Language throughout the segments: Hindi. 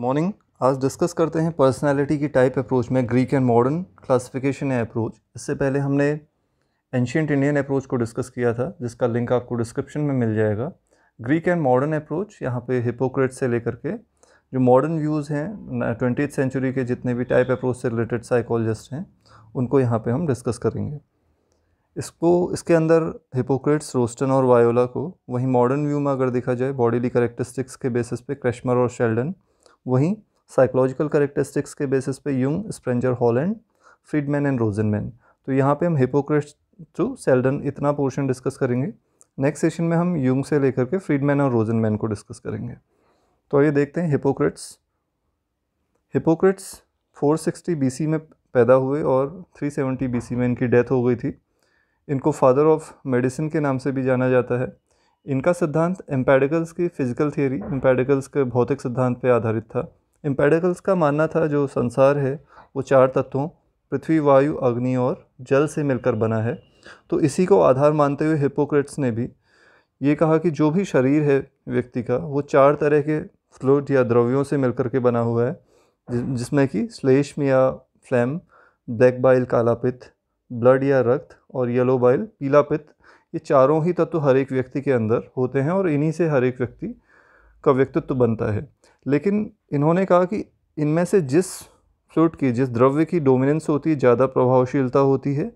मॉर्निंग आज डिस्कस करते हैं पर्सनालिटी की टाइप अप्रोच में ग्रीक एंड मॉडर्न क्लासिफिकेशन है अप्रोच इससे पहले हमने एंशियंट इंडियन अप्रोच को डिस्कस किया था जिसका लिंक आपको डिस्क्रिप्शन में मिल जाएगा ग्रीक एंड मॉडर्न अप्रोच यहाँ पे हिपोक्रेट से लेकर के जो मॉडर्न व्यूज़ हैं ट्वेंटी सेंचुरी के जितने भी टाइप अप्रोच से रिलेटेड साइकोलॉजिस्ट हैं उनको यहाँ पर हम डिस्कस करेंगे इसको इसके अंदर हिपोक्रेट्स रोस्टन और वायोला को वहीं मॉडर्न व्यू में अगर देखा जाए बॉडीली करेक्टरिस्टिक्स के बेसिस पे क्रेशमर और शेल्डन वहीं साइकोलॉजिकल करेक्टरिस्टिक्स के बेसिस पे Jung Spranger Holland Friedman and Rosenman तो यहाँ पे हम हिपोक्रेट टू सेल्डन इतना पोर्शन डिस्कस करेंगे नेक्स्ट सेशन में हम यूंग से लेकर के फ्रीडमैन और रोजनमैन को डिस्कस करेंगे तो ये देखते हैं हिपोक्रेट्स हिपोक्रेट्स 460 सिक्सटी में पैदा हुए और 370 सेवेंटी में इनकी डेथ हो गई थी इनको फादर ऑफ मेडिसिन के नाम से भी जाना जाता है इनका सिद्धांत एम्पेडिकल्स की फिजिकल थियोरी एम्पेडिकल्स के भौतिक सिद्धांत पर आधारित था एम्पेडिकल्स का मानना था जो संसार है वो चार तत्वों पृथ्वी वायु अग्नि और जल से मिलकर बना है तो इसी को आधार मानते हुए हिपोक्रेट्स ने भी ये कहा कि जो भी शरीर है व्यक्ति का वो चार तरह के फ्लूड या द्रव्यों से मिलकर के बना हुआ है जिसमें कि श्लेष्म या फ्लैम ब्लैक बाइल काला पित्त ब्लड या रक्त और येलो बाइल पीला पित्त ये चारों ही तत्व हर एक व्यक्ति के अंदर होते हैं और इन्हीं से हर एक व्यक्ति का व्यक्तित्व बनता है लेकिन इन्होंने कहा कि इनमें से जिस फ्लूट की जिस द्रव्य की डोमिनेंस होती है ज़्यादा प्रभावशीलता होती है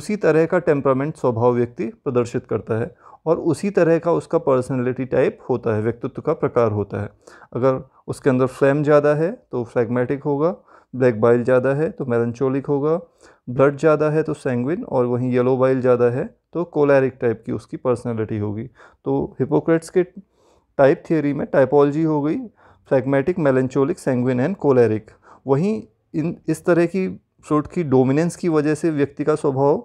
उसी तरह का टेम्परामेंट स्वभाव व्यक्ति प्रदर्शित करता है और उसी तरह का उसका पर्सनैलिटी टाइप होता है व्यक्तित्व का प्रकार होता है अगर उसके अंदर फ्लैम ज़्यादा है तो फ्लैगमेटिक होगा ब्लैक बाइल ज़्यादा है तो मेलनचोलिक होगा ब्लड ज़्यादा है तो सैंगविन और वहीं येलो बाइल ज़्यादा है तो कोलैरिक टाइप की उसकी पर्सनैलिटी होगी तो हिपोक्रेट्स के टाइप थियोरी में टाइपोलॉजी हो गई phlegmatic melancholic sanguine and choleric वहीं इन इस तरह की फ्रूट की डोमिनेंस की वजह से व्यक्ति का स्वभाव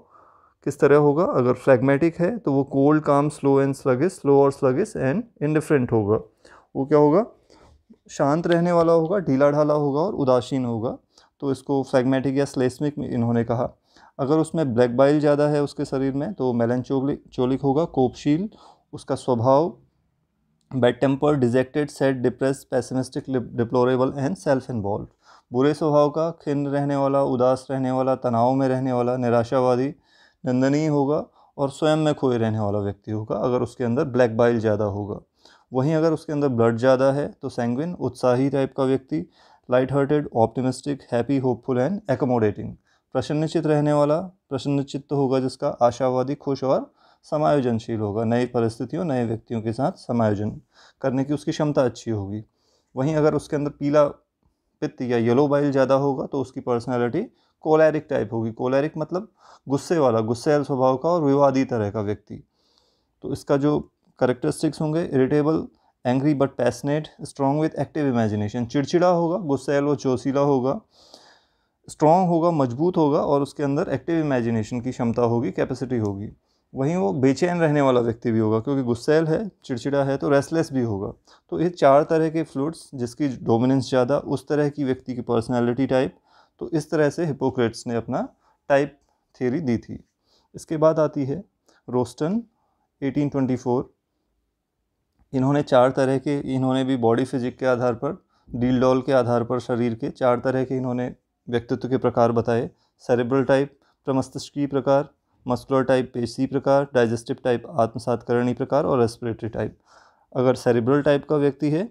किस तरह होगा अगर फ्लैगमेटिक है तो वो cold calm slow and sluggish slow और स्लगिस एंड इनडिफरेंट होगा वो क्या होगा शांत रहने वाला होगा ढीला ढाला होगा और उदासीन होगा तो इसको फ्रेगमेटिक या स्लेसमिक इन्होंने कहा अगर उसमें ब्लैक बाइल ज़्यादा है उसके शरीर में तो मेलन चोलिक होगा कोपशील उसका स्वभाव bad temper dejected sad depress pessimistic deplorable and self involve बुरे स्वभाव का खिन्न रहने वाला उदास रहने वाला तनाव में रहने वाला निराशावादी निंदनीय होगा और स्वयं में खोए रहने वाला व्यक्ति होगा अगर उसके अंदर ब्लैक बाइल ज़्यादा होगा वहीं अगर उसके अंदर ब्लड ज़्यादा है तो सैंगविन उत्साही टाइप का व्यक्ति light hearted optimistic happy hopeful and accommodating प्रसन्नचित रहने वाला प्रसन्नचित्त तो होगा जिसका आशावादी खुश और समायोजनशील होगा नई परिस्थितियों नए व्यक्तियों के साथ समायोजन करने की उसकी क्षमता अच्छी होगी वहीं अगर उसके अंदर पीला पित्त या येलो बाइल ज़्यादा होगा तो उसकी पर्सनैलिटी कोलैरिक टाइप होगी कोलैरिक मतलब गुस्से वाला गुस्सेल स्वभाव का और विवादी तरह का व्यक्ति तो इसका जो करेक्टरिस्टिक्स होंगे irritable angry but passionate strong with active imagination चिड़चिड़ा होगा गुस्सेल व चौसीला होगा स्ट्रॉन्ग होगा मजबूत होगा और उसके अंदर एक्टिव इमेजिनेशन की क्षमता होगी कैपेसिटी होगी वहीं वो बेचैन रहने वाला व्यक्ति भी होगा क्योंकि गुस्सेल है चिड़चिड़ा है तो रेस्टलेस भी होगा तो ये चार तरह के फ्लूड्स जिसकी डोमिनेंस ज़्यादा उस तरह की व्यक्ति की पर्सनैलिटी टाइप तो इस तरह से हिपोक्रेट्स ने अपना टाइप थ्योरी दी थी इसके बाद आती है रोस्टन 1824 इन्होंने चार तरह के इन्होंने भी बॉडी फिजिक के आधार पर डील डॉल के आधार पर शरीर के चार तरह के इन्होंने व्यक्तित्व के प्रकार बताए सेरेब्रल टाइप प्रमस्तिष्की प्रकार मस्कुलर टाइप पेशी प्रकार डाइजेस्टिव टाइप आत्मसातकरणी प्रकार और रेस्पिरेटरी टाइप अगर सेरेब्रल टाइप का व्यक्ति है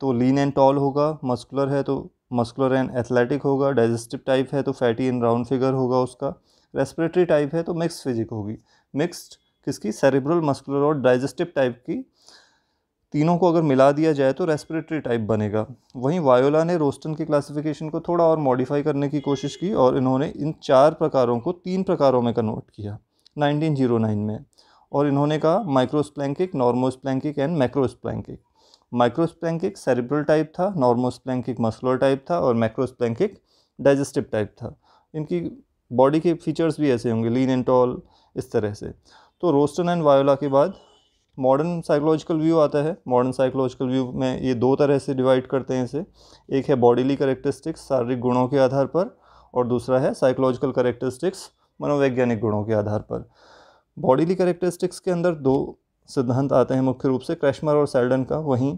तो लीन एंड टॉल होगा मस्कुलर है तो मस्कुलर एंड एथलेटिक होगा डाइजेस्टिव टाइप है तो फैटी एंड राउंड फिगर होगा उसका रेस्पिरेटरी टाइप है तो मिक्स फिजिक होगी मिक्स्ड किसकी सेरेब्रल मस्कुलर और डाइजेस्टिव टाइप की तीनों को अगर मिला दिया जाए तो रेस्पिरेटरी टाइप बनेगा वहीं वायोला ने रोस्टन के क्लासिफिकेशन को थोड़ा और मॉडिफाई करने की कोशिश की और इन्होंने इन चार प्रकारों को तीन प्रकारों में कन्वर्ट किया 1909 में और इन्होंने कहा microsplanchnic normosplanchnic and macrosplanchnic microsplanchnic cerebral type था नॉर्मोस्प्लैंकिक मसलर टाइप था और माइक्रोस्प्लैंकिक डाइजेस्टिव टाइप था इनकी बॉडी के फीचर्स भी ऐसे होंगे लीन एंड टॉल इस तरह से तो रोस्टन एंड वायोला के बाद मॉडर्न साइकोलॉजिकल व्यू आता है मॉडर्न साइकोलॉजिकल व्यू में ये दो तरह से डिवाइड करते हैं इसे एक है बॉडीली करेक्टरिस्टिक्स शारीरिक गुणों के आधार पर और दूसरा है साइकोलॉजिकल करेक्टरिस्टिक्स मनोवैज्ञानिक गुणों के आधार पर बॉडीली करेक्टरिस्टिक्स के अंदर दो सिद्धांत आते हैं मुख्य रूप से क्रैशमर और सेल्डन का वहीं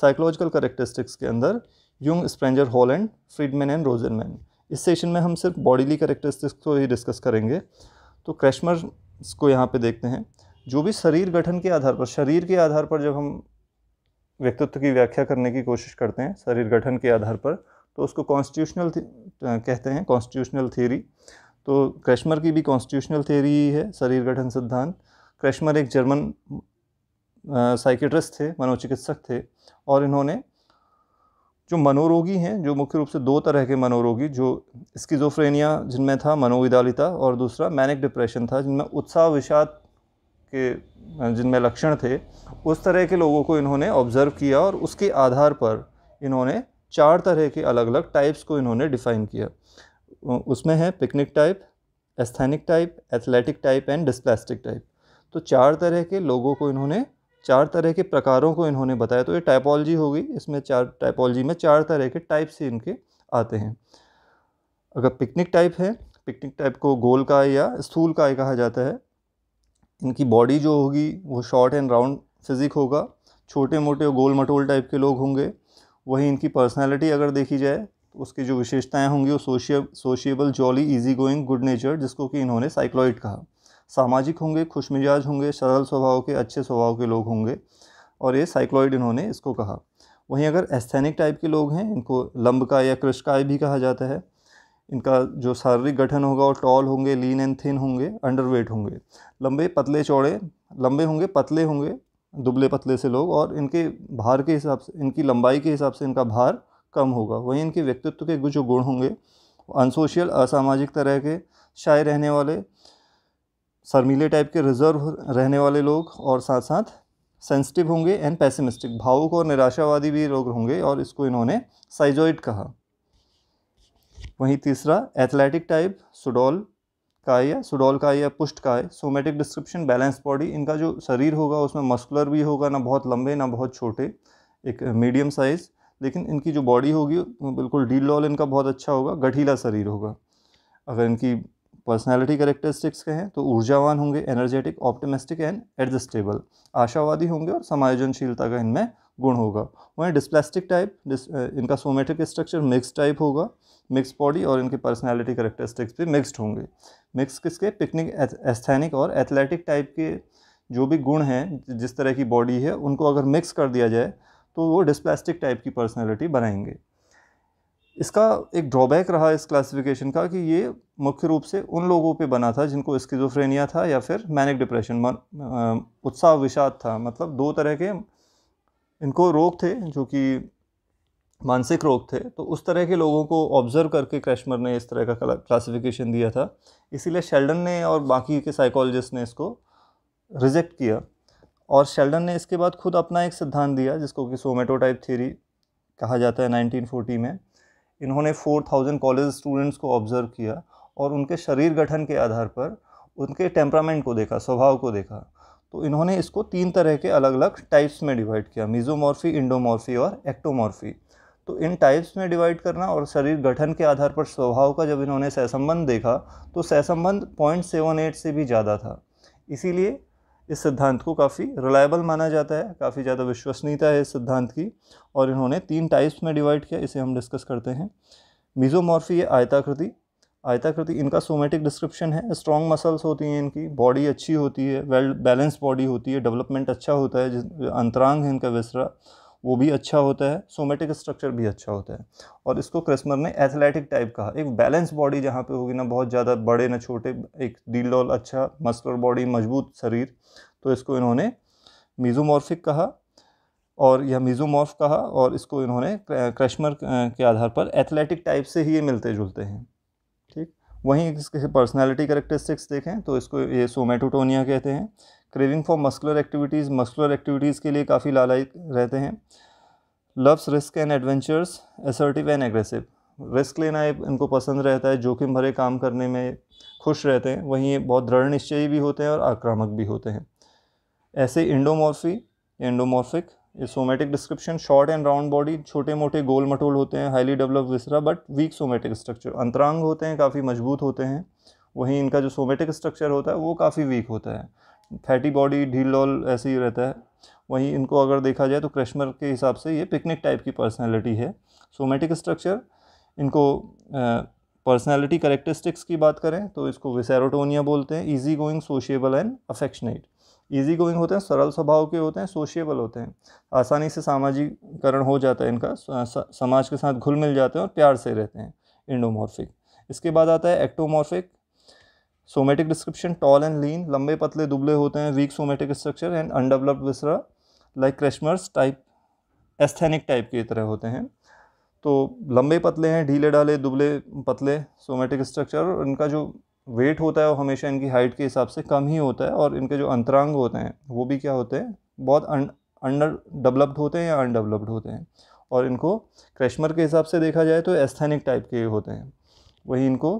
साइकोलॉजिकल करेक्टरिस्टिक्स के अंदर Jung Spranger Holland Friedman and Rosenman इस सेशन में हम सिर्फ बॉडीली करेक्टरिस्टिक्स को ही डिस्कस करेंगे तो क्रैशमर को यहाँ पे देखते हैं जो भी शरीर गठन के आधार पर शरीर के आधार पर जब हम व्यक्तित्व की व्याख्या करने की कोशिश करते हैं शरीर गठन के आधार पर तो उसको कॉन्स्टिट्यूशनल कहते हैं कॉन्स्टिट्यूशनल थेरी तो क्रेशमर की भी कॉन्स्टिट्यूशनल थियरी ही है शरीर गठन सिद्धांत क्रेशमर एक जर्मन साइकेट्रिस्ट थे मनोचिकित्सक थे और इन्होंने जो मनोरोगी हैं जो मुख्य रूप से दो तरह के मनोरोगी जो स्किजोफ्रेनिया जिनमें था मनोविदालिता और दूसरा मैनिक डिप्रेशन था जिनमें उत्साह विषाद के जिनमें लक्षण थे उस तरह के लोगों को इन्होंने ऑब्ज़र्व किया और उसके आधार पर इन्होंने चार तरह के अलग अलग टाइप्स को इन्होंने डिफ़ाइन किया उसमें है pyknic type asthenic type athletic type and dysplastic type तो चार तरह के लोगों को इन्होंने चार तरह के प्रकारों को इन्होंने बताया तो ये टाइपोलॉजी होगी इसमें चार टाइपोलॉजी में चार तरह के टाइप्स ही इनके आते हैं अगर पिकनिक टाइप है पिकनिक टाइप को गोल काय या स्थूल काय कहा जाता है इनकी बॉडी जो होगी वो शॉर्ट एंड राउंड फिजिक होगा छोटे मोटे और गोल मटोल टाइप के लोग होंगे वहीं इनकी पर्सनैलिटी अगर देखी जाए तो उसकी जो विशेषताएँ होंगी वो socia sociable jolly easy going good nature जिसको कि इन्होंने साइक्लॉइड कहा सामाजिक होंगे खुश मिजाज होंगे सरल स्वभाव के अच्छे स्वभाव के लोग होंगे और ये साइक्लॉइड इन्होंने इसको कहा वहीं अगर एस्थेनिक टाइप के लोग हैं इनको लंबकाय या कृष्काय भी कहा जाता है इनका जो शारीरिक गठन होगा वो टॉल होंगे लीन एंड थिन होंगे अंडरवेट होंगे लंबे पतले चौड़े लंबे होंगे पतले होंगे दुबले पतले से लोग और इनके भार के हिसाब से इनकी लंबाई के हिसाब से इनका भार कम होगा वहीं इनके व्यक्तित्व के जो गुण होंगे अनसोशियल असामाजिक तरह के शाय रहने वाले शर्मीले टाइप के रिजर्व रहने वाले लोग और साथ साथ सेंसिटिव होंगे एंड पैसिमिस्टिक भावुक और निराशावादी भी लोग होंगे और इसको इन्होंने साइजोइड कहा वहीं तीसरा एथलेटिक टाइप सुडोल का या सुडोल का या पुष्ट का है सोमेटिक डिस्क्रिप्शन बैलेंस बॉडी इनका जो शरीर होगा उसमें मस्कुलर भी होगा ना बहुत लंबे ना बहुत छोटे एक मीडियम साइज़ लेकिन इनकी जो बॉडी होगी बिल्कुल डील लॉल इनका बहुत अच्छा होगा गठीला शरीर होगा अगर इनकी पर्सनैलिटी करेक्टरिस्टिक्स कहें तो ऊर्जावान होंगे एनर्जेटिक ऑप्टिमिस्टिक एंड एडजस्टेबल आशावादी होंगे और समायोजनशीलता का इनमें गुण होगा वहीं डिस्प्लास्टिक टाइप डिस, इनका सोमेटिक स्ट्रक्चर मिक्स टाइप होगा मिक्स बॉडी और इनकी पर्सनैलिटी करेक्टरिस्टिक्स भी मिक्स्ड होंगे मिक्स किसके पिकनिक एस्थेनिक और एथलेटिक टाइप के जो भी गुण हैं जिस तरह की बॉडी है उनको अगर मिक्स कर दिया जाए तो वो डिस्प्लास्टिक टाइप की पर्सनैलिटी बनाएंगे इसका एक ड्रॉबैक रहा इस क्लासिफिकेशन का कि ये मुख्य रूप से उन लोगों पे बना था जिनको स्किजोफ्रेनिया था या फिर मैनिक डिप्रेशन उत्साह विषाद था मतलब दो तरह के इनको रोग थे जो कि मानसिक रोग थे तो उस तरह के लोगों को ऑब्जर्व करके क्रैशमर ने इस तरह का क्लासिफिकेशन दिया था इसीलिए शेल्डन ने और बाकी के साइकोलॉजिस्ट ने इसको रिजेक्ट किया और शेल्डन ने इसके बाद खुद अपना एक सिद्धांत दिया जिसको कि सोमेटोटाइप थ्योरी कहा जाता है 1940 में इन्होंने 4000 कॉलेज स्टूडेंट्स को ऑब्ज़र्व किया और उनके शरीर गठन के आधार पर उनके टेम्परामेंट को देखा स्वभाव को देखा तो इन्होंने इसको तीन तरह के अलग अलग टाइप्स में डिवाइड किया मीजोमॉर्फी इंडोमॉर्फी और एक्टोमॉर्फी तो इन टाइप्स में डिवाइड करना और शरीर गठन के आधार पर स्वभाव का जब इन्होंने सहसंबंध देखा तो सहसंबंध पॉइंट सेवन एट से भी ज़्यादा था इसीलिए इस सिद्धांत को काफ़ी रिलायबल माना जाता है काफ़ी ज़्यादा विश्वसनीयता है इस सिद्धांत की और इन्होंने तीन टाइप्स में डिवाइड किया इसे हम डिस्कस करते हैं मीजोमॉर्फी आयताकृति आयताकृति इनका सोमेटिक डिस्क्रिप्शन है स्ट्रॉन्ग मसल्स होती हैं इनकी बॉडी अच्छी होती है वेल बैलेंस बॉडी होती है डेवलपमेंट अच्छा होता है जिस अंतरांग है इनका विसरा वो भी अच्छा होता है सोमेटिक स्ट्रक्चर भी अच्छा होता है और इसको क्रिसमर ने एथलेटिक टाइप कहा एक बैलेंस बॉडी जहाँ पे होगी ना बहुत ज़्यादा बड़े ना छोटे एक डील डॉल अच्छा मस्कुलर बॉडी मजबूत शरीर तो इसको इन्होंने मीजोमॉर्फिक कहा और यह मीजोमॉर्फ कहा और इसको इन्होंने क्रेशमर के आधार पर एथलेटिक टाइप से ही ये मिलते जुलते हैं वहीं इसके पर्सनैलिटी करेक्टरिस्टिक्स देखें तो इसको ये सोमेटोटोनिया कहते हैं craving for muscular activities muscular activities के लिए काफ़ी लालायक रहते हैं loves risk and adventures assertive and aggressive risk लेना इनको पसंद रहता है जोखिम भरे काम करने में खुश रहते हैं वहीं ये बहुत दृढ़ निश्चयी भी होते हैं और आक्रामक भी होते हैं ऐसे इंडोमॉर्फी इंडोमॉर्फिक ये somatic description short and round body छोटे मोटे गोल मटोल होते हैं highly develop viscera but weak somatic structure अंतरांग होते हैं काफ़ी मजबूत होते हैं वहीं इनका जो सोमेटिक स्ट्रक्चर होता है वो काफ़ी वीक होता है फैटी बॉडी ढील डॉल ऐसे ही रहता है वहीं इनको अगर देखा जाए तो क्रेशमर के हिसाब से ये पिकनिक टाइप की पर्सनैलिटी है सोमेटिक स्ट्रक्चर इनको पर्सनैलिटी करेक्टरिस्टिक्स की बात करें तो इसको विसेरोटोनिया बोलते हैं easy going sociable and affectionate easy going होते हैं सरल स्वभाव के होते हैं सोशिएबल होते हैं आसानी से सामाजिकरण हो जाता है इनका समाज के साथ घुल मिल जाते हैं और प्यार से रहते हैं इंडोमॉर्फिक इसके बाद आता है ectomorphic somatic description tall and lean लंबे पतले दुबले होते हैं weak somatic structure and undeveloped viscera like Kretschmer's type asthenic type की तरह होते हैं तो लंबे पतले हैं ढीले डाले दुबले पतले सोमेटिक स्ट्रक्चर और इनका जो वेट होता है वो हमेशा इनकी हाइट के हिसाब से कम ही होता है और इनके जो अंतरांग होते हैं वो भी क्या होते हैं बहुत अंडर डेवलप्ड होते हैं या अनडेवलप्ड होते हैं और इनको क्रेशमर के हिसाब से देखा जाए तो एस्थेनिक टाइप के होते हैं वहीं इनको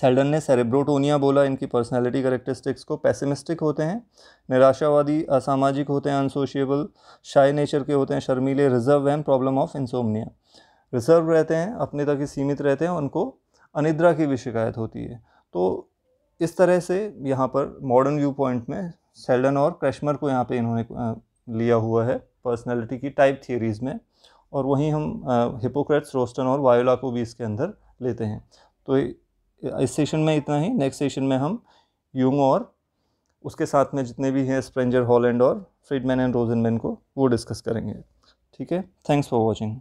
सेल्डन ने सेरेब्रोटोनिया बोला इनकी पर्सनैलिटी करेक्टरिस्टिक्स को पैसिमिस्टिक होते हैं निराशावादी असामाजिक होते हैं अनसोशिएबल शाई नेचर के होते हैं शर्मीले reserve and problem of insomnia reserve रहते हैं अपने तक ही सीमित रहते हैं उनको अनिद्रा की भी शिकायत होती है तो इस तरह से यहाँ पर मॉडर्न व्यू पॉइंट में सेल्डन और क्रेशमर को यहाँ पे इन्होंने लिया हुआ है पर्सनैलिटी की टाइप थियरीज़ में और वहीं हम हिपोक्रेट्स रोस्टन और वायोला को भी इसके अंदर लेते हैं तो इस सेशन में इतना ही नेक्स्ट सेशन में हम यूंग और उसके साथ में जितने भी हैं स्प्रेंजर हॉलैंड और फ्रीडमैन एंड रोजनमैन को वो डिस्कस करेंगे ठीक है थैंक्स फॉर वॉचिंग